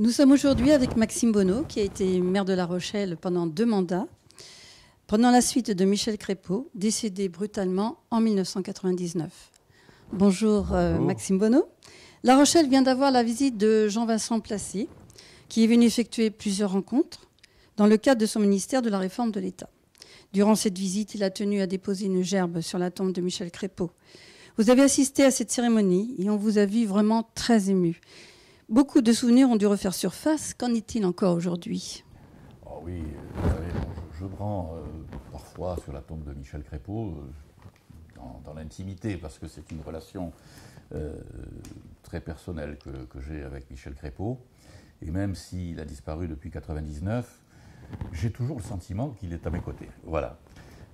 Nous sommes aujourd'hui avec Maxime Bonneau, qui a été maire de La Rochelle pendant deux mandats, prenant la suite de Michel Crépeau, décédé brutalement en 1999. Euh, Bonjour, Maxime Bonneau. La Rochelle vient d'avoir la visite de Jean-Vincent Placé, qui est venu effectuer plusieurs rencontres dans le cadre de son ministère de la réforme de l'État. Durant cette visite, il a tenu à déposer une gerbe sur la tombe de Michel Crépeau. Vous avez assisté à cette cérémonie et on vous a vu vraiment très ému. Beaucoup de souvenirs ont dû refaire surface. Qu'en est-il encore aujourd'hui ah Oui, euh, savez, je, prends euh, parfois sur la tombe de Michel Crépeau, euh, dans, l'intimité, parce que c'est une relation très personnelle que, j'ai avec Michel Crépeau. Et même s'il a disparu depuis 1999, j'ai toujours le sentiment qu'il est à mes côtés. Voilà.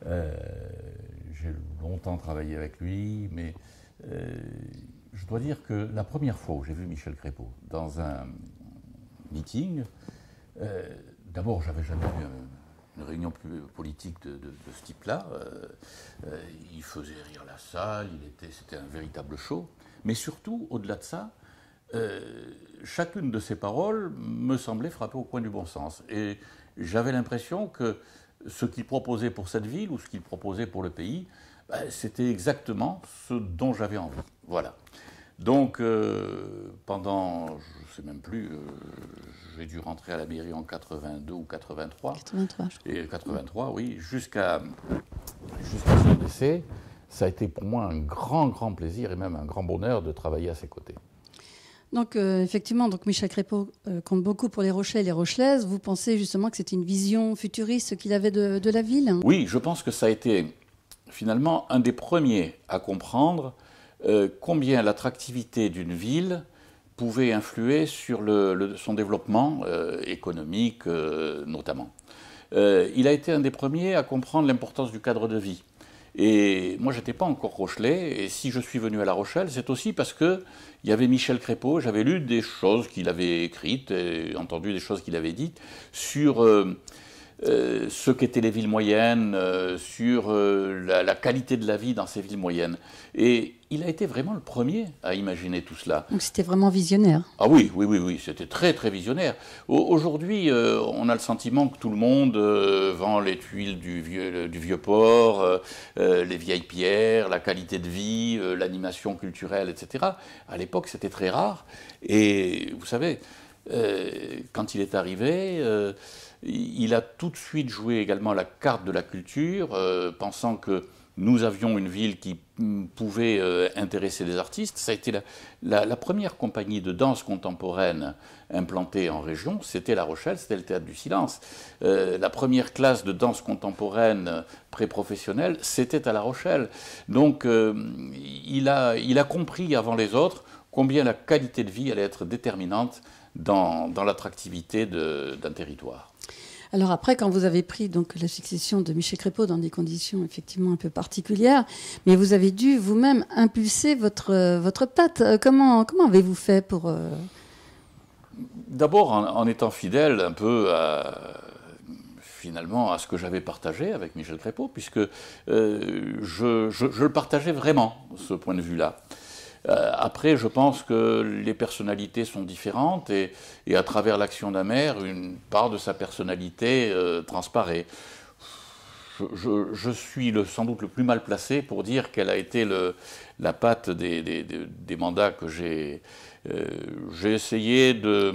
j'ai longtemps travaillé avec lui, mais je dois dire que la première fois où j'ai vu Michel Crépeau dans un meeting, euh, d'abord, j'avais jamais vu euh, une, réunion plus politique de, ce type-là. Euh, il faisait rire la salle, c'était un véritable show. Mais surtout, au-delà de ça, chacune de ses paroles me semblait frapper au coin du bon sens. Et j'avais l'impression que ce qu'il proposait pour cette ville ou ce qu'il proposait pour le pays bah, c'était exactement ce dont j'avais envie. Voilà. Donc, euh, pendant, je ne sais même plus, euh, j'ai dû rentrer à la mairie en 82 ou 83. 83, je crois. Et 83, oui, jusqu'à son décès. Ça a été pour moi un grand, grand plaisir et même un grand bonheur de travailler à ses côtés. Donc, euh, effectivement, donc Michel Crépeau compte beaucoup pour les Rochelais et les Rochelaises. Vous pensez justement que c'était une vision futuriste qu'il avait de la ville Oui, je pense que ça a été finalement un des premiers à comprendre euh, combien l'attractivité d'une ville pouvait influer sur le, son développement euh, économique euh, notamment. il a été un des premiers à comprendre l'importance du cadre de vie. Et moi, je n'étais pas encore Rochelet et si je suis venu à La Rochelle, c'est aussi parce qu'il y avait Michel Crépeau, j'avais lu des choses qu'il avait écrites, et entendu des choses qu'il avait dites, sur euh, ce qu'étaient les villes moyennes, euh, sur euh, la, qualité de la vie dans ces villes moyennes. Et il a été vraiment le premier à imaginer tout cela. Donc c'était vraiment visionnaire. Ah oui, oui, oui, oui, c'était très, très visionnaire. Aujourd'hui, on a le sentiment que tout le monde vend les tuiles du vieux, du vieux port, les vieilles pierres, la qualité de vie, l'animation culturelle, etc. À l'époque, c'était très rare. Et vous savez, quand il est arrivé il a tout de suite joué également la carte de la culture, euh, pensant que nous avions une ville qui mm, pouvait euh, intéresser des artistes. Ça a été la, première compagnie de danse contemporaine implantée en région, c'était La Rochelle, c'était le Théâtre du Silence. Euh, la première classe de danse contemporaine pré-professionnelle, c'était à La Rochelle. Donc il a compris avant les autres combien la qualité de vie allait être déterminante dans, l'attractivité d'un territoire. Alors après, quand vous avez pris donc la succession de Michel Crépeau dans des conditions effectivement un peu particulières, mais vous avez dû vous-même impulser votre euh, votre patte. Euh, comment comment avez-vous fait pour euh, D'abord en, étant fidèle un peu à finalement à ce que j'avais partagé avec Michel Crépeau, puisque je, je, le partageais vraiment, ce point de vue-là. Euh, après, je pense que les personnalités sont différentes et, à travers l'action d'un maire, une part de sa personnalité euh, transparaît. Je, suis sans doute le plus mal placé pour dire quelle a été la patte des, mandats que j'ai. Euh, j'ai essayé de,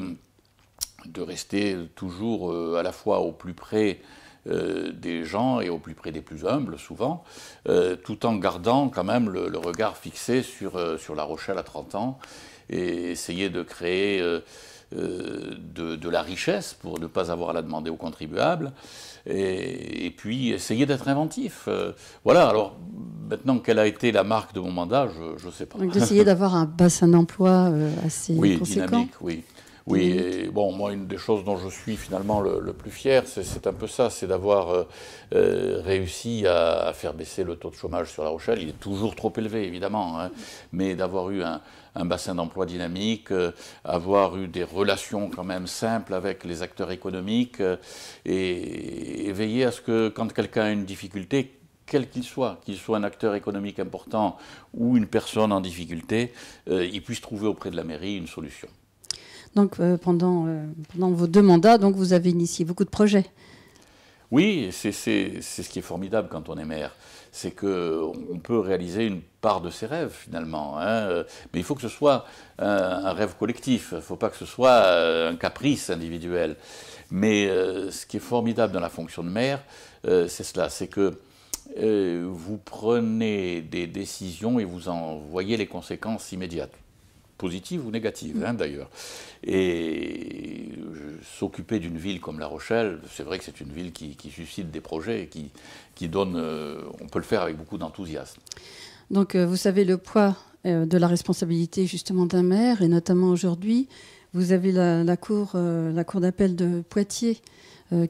rester toujours à la fois au plus près euh, des gens et au plus près des plus humbles souvent, euh, tout en gardant quand même le, regard fixé sur, euh, sur La Rochelle à 30 ans et essayer de créer de, la richesse pour ne pas avoir à la demander aux contribuables et, puis essayer d'être inventif. voilà, alors maintenant quelle a été la marque de mon mandat, je ne sais pas. Donc d'essayer d'avoir un bassin d'emploi assez oui, Dynamique, oui, oui, bon, moi, une des choses dont je suis finalement le, plus fier, c'est un peu ça, c'est d'avoir euh, euh, réussi à, faire baisser le taux de chômage sur La Rochelle. Il est toujours trop élevé, évidemment, hein. mais d'avoir eu un, bassin d'emploi dynamique, euh, avoir eu des relations quand même simples avec les acteurs économiques et, veiller à ce que quand quelqu'un a une difficulté, quel qu'il soit, qu'il soit un acteur économique important ou une personne en difficulté, il puisse trouver auprès de la mairie une solution donc, euh, euh, pendant, vos deux mandats, donc, vous avez initié beaucoup de projets. Oui, c'est ce qui est formidable quand on est maire, c'est qu'on peut réaliser une part de ses rêves finalement. Hein. Mais il faut que ce soit un, rêve collectif, il ne faut pas que ce soit euh, un caprice individuel. Mais ce qui est formidable dans la fonction de maire, c'est cela, c'est que vous prenez des décisions et vous en voyez les conséquences immédiates. Positive ou négative, hein, d'ailleurs. Et s'occuper d'une ville comme La Rochelle, c'est vrai que c'est une ville qui, suscite des projets et qui, donne, euh, on peut le faire avec beaucoup d'enthousiasme. Donc euh, vous savez le poids euh, de la responsabilité justement d'un maire et notamment aujourd'hui, vous avez la, cour, la cour d'appel de Poitiers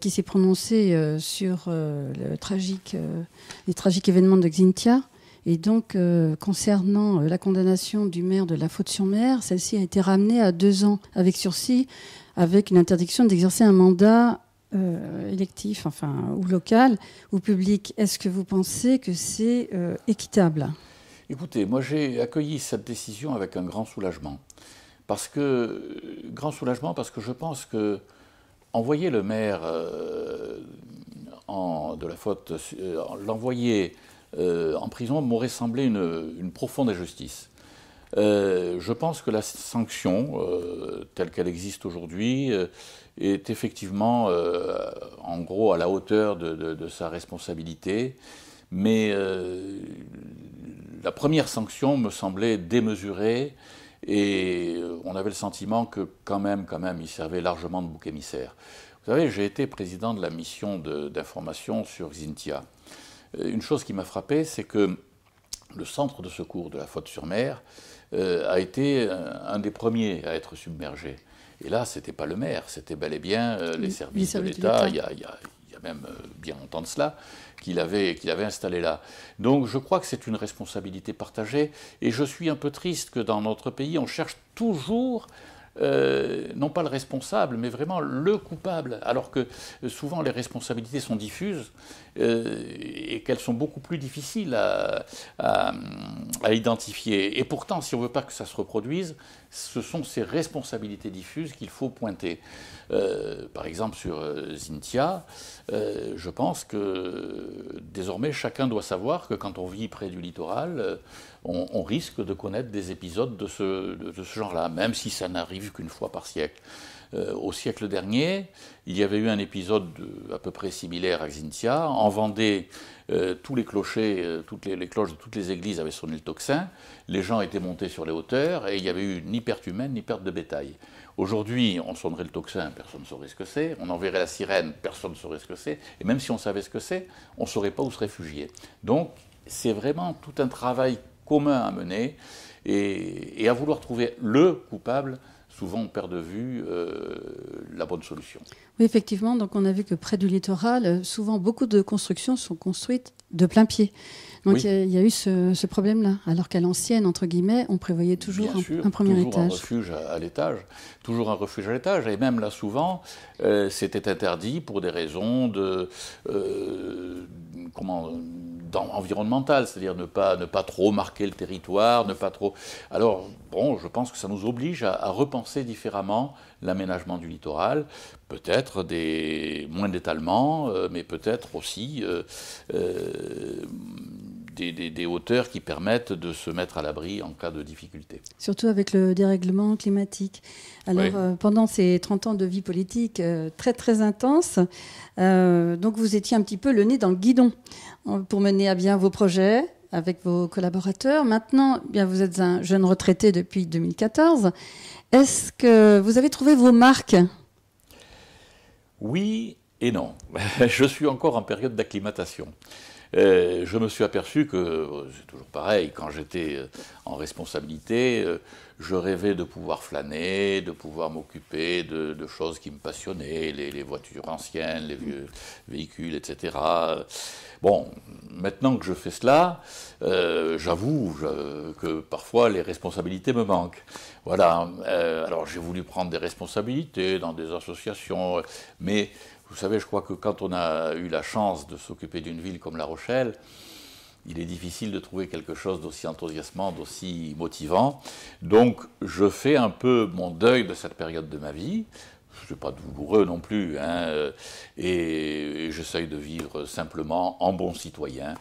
qui s'est prononcée sur le tragique, les tragiques événements de Xintia. Et donc, euh, concernant euh, la condamnation du maire de La Faute-sur-Mer, celle-ci a été ramenée à deux ans avec sursis, avec une interdiction d'exercer un mandat euh, électif, enfin, ou local, ou public. Est-ce que vous pensez que c'est équitable Écoutez, moi j'ai accueilli cette décision avec un grand soulagement. Parce que, grand soulagement, parce que je pense que envoyer le maire en, de la faute, l'envoyer euh, en prison m'aurait semblé une, profonde injustice. Euh, je pense que la sanction, euh, telle qu'elle existe aujourd'hui, est effectivement, en gros, à la hauteur de, de sa responsabilité. Mais la première sanction me semblait démesurée et on avait le sentiment que quand même, quand même, il servait largement de bouc émissaire. Vous savez, j'ai été président de la mission d'information sur Xintia. Euh, une chose qui m'a frappé, c'est que le centre de secours de la Faute-sur-Mer euh, a été euh, un, des premiers à être submergé. Et là, ce n'était pas le maire, c'était bel et bien les services, de l'État. Il y a, même bien longtemps de cela, qu'il avait, qu'il avait installé là. Donc je crois que c'est une responsabilité partagée, et je suis un peu triste que dans notre pays, on cherche toujours... non pas le responsable, mais vraiment le coupable, alors que souvent les responsabilités sont diffuses euh, et qu'elles sont beaucoup plus difficiles à, identifier. Et pourtant, si on ne veut pas que ça se reproduise, ce sont ces responsabilités diffuses qu'il faut pointer. Euh, par exemple, sur euh, Zintia, je pense que désormais, chacun doit savoir que quand on vit près du littoral, on, risque de connaître des épisodes de ce genre-là, même si ça n'arrive qu'une fois par siècle. Euh, au siècle dernier, il y avait eu un épisode à peu près similaire à Xintia. En Vendée, euh, tous les clochers, euh, toutes les, cloches de toutes les églises avaient sonné le tocsin. Les gens étaient montés sur les hauteurs et il n'y avait eu ni perte humaine ni perte de bétail. Aujourd'hui, on sonnerait le tocsin, personne ne saurait ce que c'est. On enverrait la sirène, personne ne saurait ce que c'est. Et même si on savait ce que c'est, on ne saurait pas où se réfugier. Donc, c'est vraiment tout un travail commun à mener et à vouloir trouver le coupable souvent on perd de vue euh, la bonne solution. Oui, effectivement, donc on a vu que près du littoral, euh, souvent beaucoup de constructions sont construites de plein pied. Donc il y, a eu ce, problème-là. Alors qu'à l'ancienne, entre guillemets, on prévoyait toujours un, premier étage. refuge à, l'étage. Toujours un refuge à l'étage. Et même là, souvent, euh, c'était interdit pour des raisons de. Euh, c'est-à-dire ne pas, ne pas trop marquer le territoire, ne pas trop. Alors, bon, je pense que ça nous oblige à repenser différemment l'aménagement du littoral peut-être des, moins d'étalement, euh, mais peut-être aussi euh, euh, des, hauteurs qui permettent de se mettre à l'abri en cas de difficulté. Surtout avec le dérèglement climatique. Alors, pendant ces 30 ans de vie politique très, très intense, donc vous étiez un petit peu le nez dans le guidon pour mener à bien vos projets avec vos collaborateurs. Maintenant, eh bien, vous êtes un jeune retraité depuis 2014. Est-ce que vous avez trouvé vos marques oui et non. Je suis encore en période d'acclimatation. Euh, je me suis aperçu que, euh, c'est toujours pareil, quand j'étais euh, en responsabilité, je rêvais de pouvoir flâner, de pouvoir m'occuper de, choses qui me passionnaient, les, voitures anciennes, les vieux véhicules, etc. Bon, maintenant que je fais cela, j'avoue que parfois les responsabilités me manquent. Voilà, alors j'ai voulu prendre des responsabilités dans des associations, mais vous savez, je crois que quand on a eu la chance de s'occuper d'une ville comme La Rochelle, il est difficile de trouver quelque chose d'aussi enthousiasmant, d'aussi motivant. Donc je fais un peu mon deuil de cette période de ma vie je ne suis pas douloureux non plus, hein, euh, et, j'essaye de vivre simplement en bon citoyen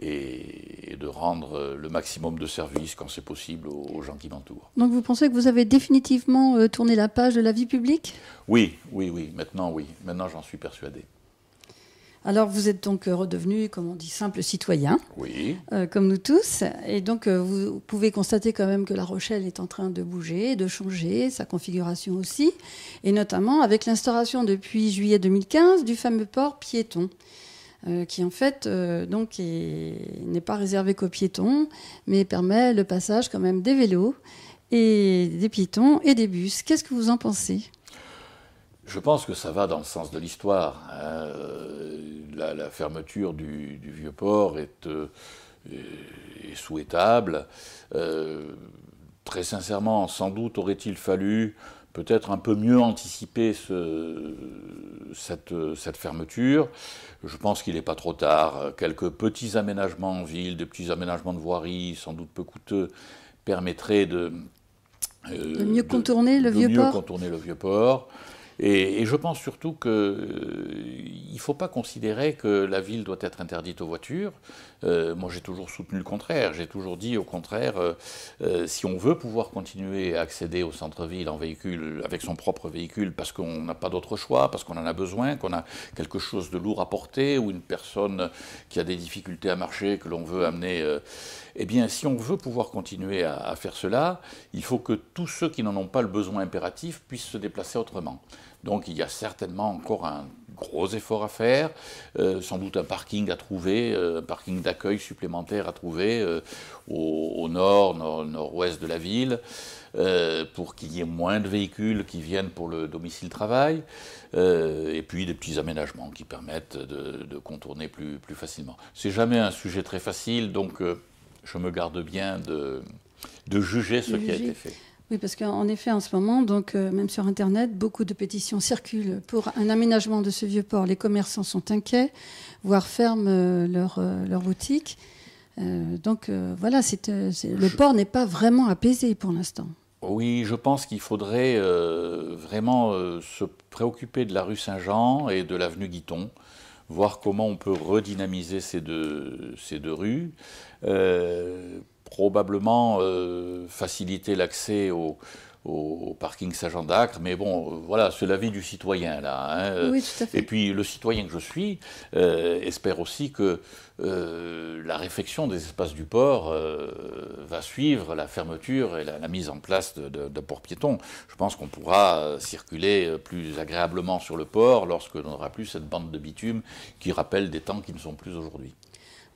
et, de rendre le maximum de services quand c'est possible aux, gens qui m'entourent. Donc vous pensez que vous avez définitivement euh, tourné la page de la vie publique Oui, oui, oui, maintenant oui, maintenant j'en suis persuadé. Alors vous êtes donc euh, redevenu, comme on dit, simple citoyen, euh, comme nous tous. Et donc euh, vous pouvez constater quand même que La Rochelle est en train de bouger, de changer, sa configuration aussi, et notamment avec l'instauration depuis juillet 2015 du fameux port piéton. qui en fait donc n'est pas réservé qu'aux piétons, mais permet le passage quand même des vélos et des piétons et des bus. Qu'est-ce que vous en pensez je pense que ça va dans le sens de l'histoire. Hein. Euh, la, fermeture du, vieux port est, euh, souhaitable. Euh, très sincèrement, sans doute aurait-il fallu peut-être un peu mieux anticiper cette, fermeture. Je pense qu'il n'est pas trop tard. Quelques petits aménagements en ville, des petits aménagements de voirie, sans doute peu coûteux, permettraient de, mieux, contourner le vieux port. Et, je pense surtout qu'il euh, ne faut pas considérer que la ville doit être interdite aux voitures. Euh, moi, j'ai toujours soutenu le contraire. J'ai toujours dit, au contraire, euh, si on veut pouvoir continuer à accéder au centre-ville en véhicule, avec son propre véhicule, parce qu'on n'a pas d'autre choix, parce qu'on en a besoin, qu'on a quelque chose de lourd à porter, ou une personne qui a des difficultés à marcher, que l'on veut amener eh bien, si on veut pouvoir continuer à, faire cela, il faut que tous ceux qui n'en ont pas le besoin impératif puissent se déplacer autrement. Donc il y a certainement encore un gros effort à faire, euh, sans doute un parking à trouver, euh, un parking d'accueil supplémentaire à trouver euh, au, nord, nord ouest de la ville, pour qu'il y ait moins de véhicules qui viennent pour le domicile travail, et puis des petits aménagements qui permettent de, contourner plus, plus facilement. C'est jamais un sujet très facile, donc je me garde bien de, juger ce qui a été fait. Oui, parce qu'en effet, en ce moment, donc, euh, même sur Internet, beaucoup de pétitions circulent pour un aménagement de ce vieux port. Les commerçants sont inquiets, voire ferment euh, euh, leur, boutique. donc voilà, le port n'est pas vraiment apaisé pour l'instant. Oui, je pense qu'il faudrait vraiment se préoccuper de la rue Saint-Jean et de l'avenue Guiton voir comment on peut redynamiser ces deux, ces deux rues. Euh, probablement euh, faciliter l'accès aux, au parking Saint-Jean-d'Acre, mais bon, euh, voilà, c'est l'avis du citoyen, là. Hein. Et puis, le citoyen que je suis euh, espère aussi que euh, la réfection des espaces du port va suivre la fermeture et la, mise en place de, port piéton. Je pense qu'on pourra circuler plus agréablement sur le port lorsque l'on n'aura plus cette bande de bitume qui rappelle des temps qui ne sont plus aujourd'hui.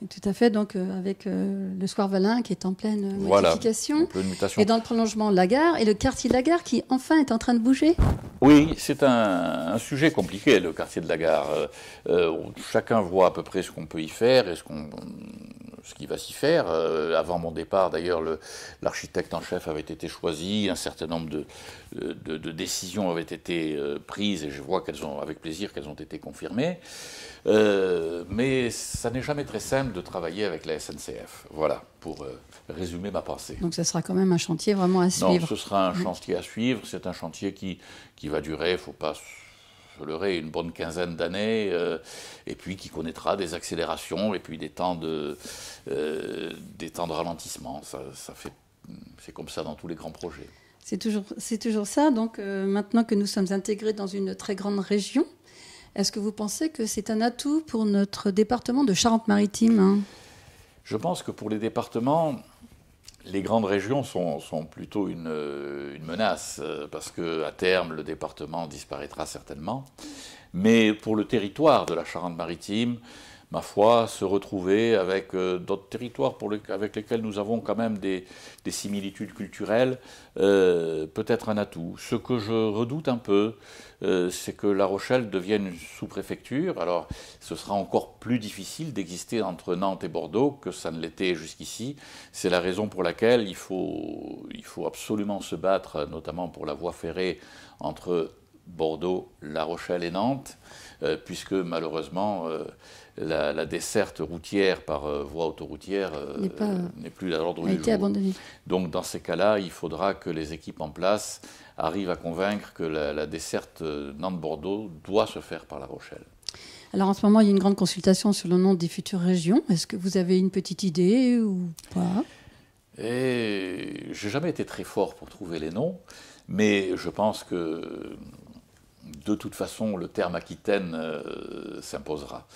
Tout à fait, donc euh, avec euh, le square valin qui est en pleine euh, modification. Et dans le prolongement de la gare, et le quartier de la gare qui enfin est en train de bouger Oui, c'est un, sujet compliqué, le quartier de la gare. chacun voit à peu près ce qu'on peut y faire et ce qu'on ce qui va s'y faire. Euh, avant mon départ, d'ailleurs, l'architecte en chef avait été choisi, un certain nombre de, décisions avaient été euh, prises, et je vois qu'elles ont, avec plaisir, qu'elles ont été confirmées. Euh, mais ça n'est jamais très simple de travailler avec la SNCF. Voilà, pour résumer ma pensée. Donc ça sera quand même un chantier vraiment à suivre. Non, ce sera un chantier à suivre. C'est un chantier qui, qui va durer, il ne faut pas je l'aurai une bonne quinzaine d'années, euh, et puis qui connaîtra des accélérations et puis des temps de, euh, des temps de ralentissement. Ça, fait, c'est comme ça dans tous les grands projets. C'est toujours, c'est toujours ça. Donc euh, maintenant que nous sommes intégrés dans une très grande région, est-ce que vous pensez que c'est un atout pour notre département de Charente-Maritime hein Je pense que pour les départements, les grandes régions sont, plutôt une, euh, une, menace, euh, parce qu'à terme, le département disparaîtra certainement. Mais pour le territoire de la Charente-Maritime, ma foi, se retrouver avec euh, d'autres territoires avec lesquels nous avons quand même des, similitudes culturelles, euh, peut-être un atout. Ce que je redoute un peu, euh, c'est que La Rochelle devienne une sous-préfecture. Alors, ce sera encore plus difficile d'exister entre Nantes et Bordeaux que ça ne l'était jusqu'ici. C'est la raison pour laquelle il faut, absolument se battre, notamment pour la voie ferrée entre Bordeaux, La Rochelle et Nantes, puisque malheureusement, la, desserte routière par euh, voie autoroutière euh, euh, n'est plus à l'ordre du jour. Donc dans ces cas-là, il faudra que les équipes en place arrivent à convaincre que la, desserte Nantes-Bordeaux doit se faire par La Rochelle. Alors en ce moment, il y a une grande consultation sur le nom des futures régions. Est-ce que vous avez une petite idée ou pas Je j'ai jamais été très fort pour trouver les noms, mais je pense que de toute façon, le terme Aquitaine s'imposera.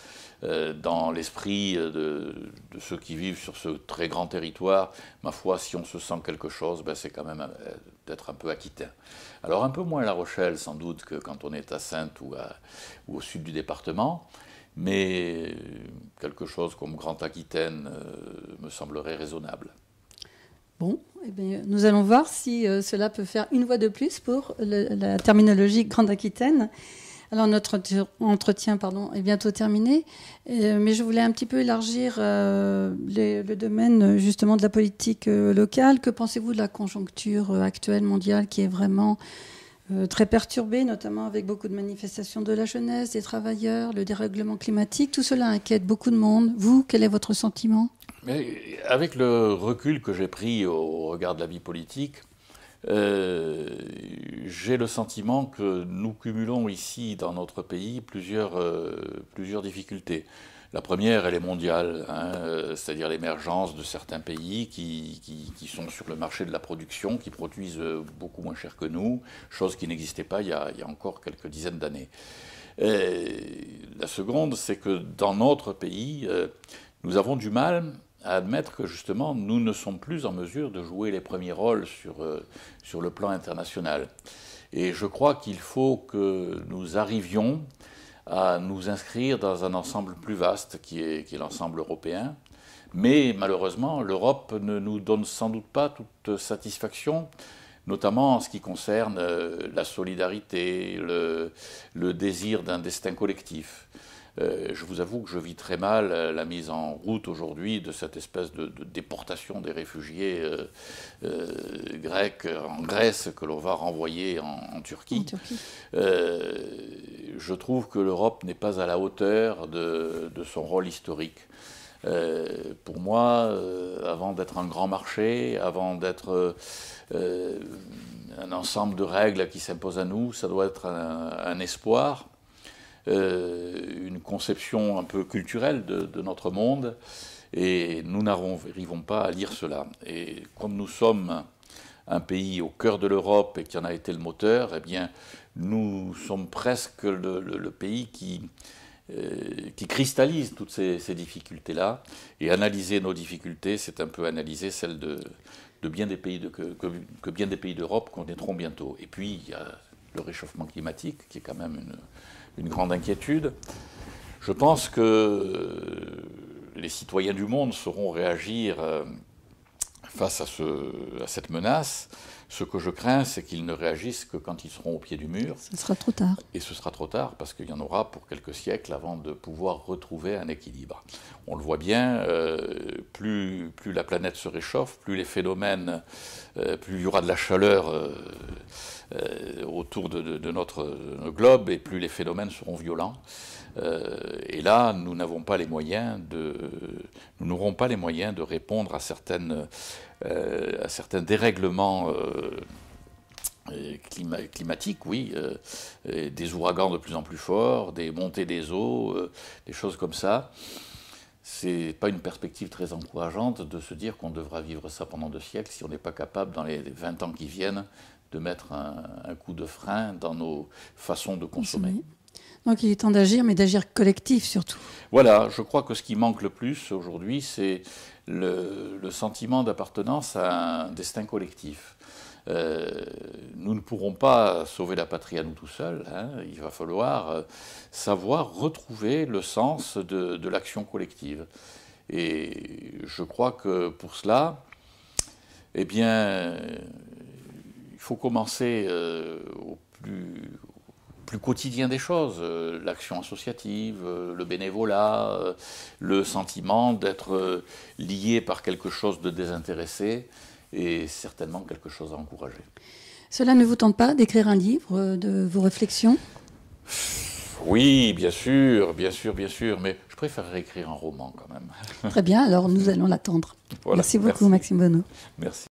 Euh, dans l'esprit euh, de, ceux qui vivent sur ce très grand territoire, ma foi, si on se sent quelque chose, ben, c'est quand même euh, d'être un peu aquitain. Alors un peu moins La Rochelle, sans doute, que quand on est à Sainte ou, au sud du département, mais quelque chose comme Grande Aquitaine me semblerait raisonnable. Bon, eh nous allons voir si cela peut faire une voix de plus pour la terminologie Grande Aquitaine. Alors notre entretien pardon, est bientôt terminé, euh, mais je voulais un petit peu élargir euh, le domaine euh, justement de la politique locale. Que pensez-vous de la conjoncture actuelle mondiale qui est vraiment très perturbée, notamment avec beaucoup de manifestations de la jeunesse, des travailleurs, le dérèglement climatique Tout cela inquiète beaucoup de monde. Vous, quel est votre sentiment Avec le recul que j'ai pris au regard de la vie politique, euh, j'ai le sentiment que nous cumulons ici, dans notre pays, plusieurs, euh, plusieurs difficultés. La première, elle est mondiale, hein, euh, c'est-à-dire l'émergence de certains pays qui, qui, sont sur le marché de la production, qui produisent beaucoup moins cher que nous, chose qui n'existait pas il y, a, il y, a, encore quelques dizaines d'années. La seconde, c'est que dans notre pays, nous avons du mal à admettre que justement nous ne sommes plus en mesure de jouer les premiers rôles sur, euh, sur le plan international. Et je crois qu'il faut que nous arrivions à nous inscrire dans un ensemble plus vaste qui est, qui est l'ensemble européen. Mais malheureusement, l'Europe ne nous donne sans doute pas toute satisfaction notamment en ce qui concerne euh, la solidarité, le désir d'un destin collectif. Euh, je vous avoue que je vis très mal euh, la mise en route aujourd'hui de cette espèce de, déportation des réfugiés euh, grecs en Grèce que l'on va renvoyer en, Turquie. je trouve que l'Europe n'est pas à la hauteur de, son rôle historique. pour moi, avant d'être un grand marché, avant d'être un ensemble de règles qui s'imposent à nous, ça doit être un espoir euh, une conception un peu culturelle de, notre monde, et nous n'arrivons pas à lire cela. Et comme nous sommes un pays au cœur de l'Europe et qui en a été le moteur, eh bien, nous sommes presque le, pays qui, euh, qui cristallise toutes ces, difficultés-là. Et analyser nos difficultés, c'est un peu analyser celles de, de bien des pays de, que, que, bien des pays d'Europe connaîtront bientôt. Et puis, il y a le réchauffement climatique, qui est quand même une, une grande inquiétude. Je pense que les citoyens du monde sauront réagir euh, face à, cette menace. Ce que je crains, c'est qu'ils ne réagissent que quand ils seront au pied du mur. Ce sera trop tard. Et ce sera trop tard parce qu'il y en aura pour quelques siècles avant de pouvoir retrouver un équilibre. On le voit bien, euh, plus, la planète se réchauffe, plus les phénomènes, euh, plus il y aura de la chaleur euh, autour de notre globe et plus les phénomènes seront violents. Euh, et là, nous n'avons pas les moyens de, nous n'aurons pas les moyens de répondre à certaines, euh, à certains dérèglements. Euh, climatiques, oui, des ouragans de plus en plus forts, des montées des eaux, des choses comme ça c'est pas une perspective très encourageante de se dire qu'on devra vivre ça pendant deux siècles si on n'est pas capable, dans les 20 ans qui viennent, de mettre un coup de frein dans nos façons de consommer. Donc il est temps d'agir, mais d'agir collectif surtout. Voilà, je crois que ce qui manque le plus aujourd'hui, c'est le, sentiment d'appartenance à un destin collectif. Euh, nous ne pourrons pas sauver la patrie à nous tout seuls. Hein. Il va falloir euh, savoir retrouver le sens de, l'action collective. Et je crois que pour cela, eh bien, il faut commencer euh, au plus quotidien des choses, euh, l'action associative, euh, le bénévolat, euh, le sentiment d'être lié par quelque chose de désintéressé et certainement quelque chose à encourager. Cela ne vous tente pas d'écrire un livre de vos réflexions Oui, bien sûr, bien sûr, bien sûr, mais je préférerais écrire un roman quand même. Très bien, alors nous allons l'attendre. merci beaucoup Maxime Bonneau. Merci.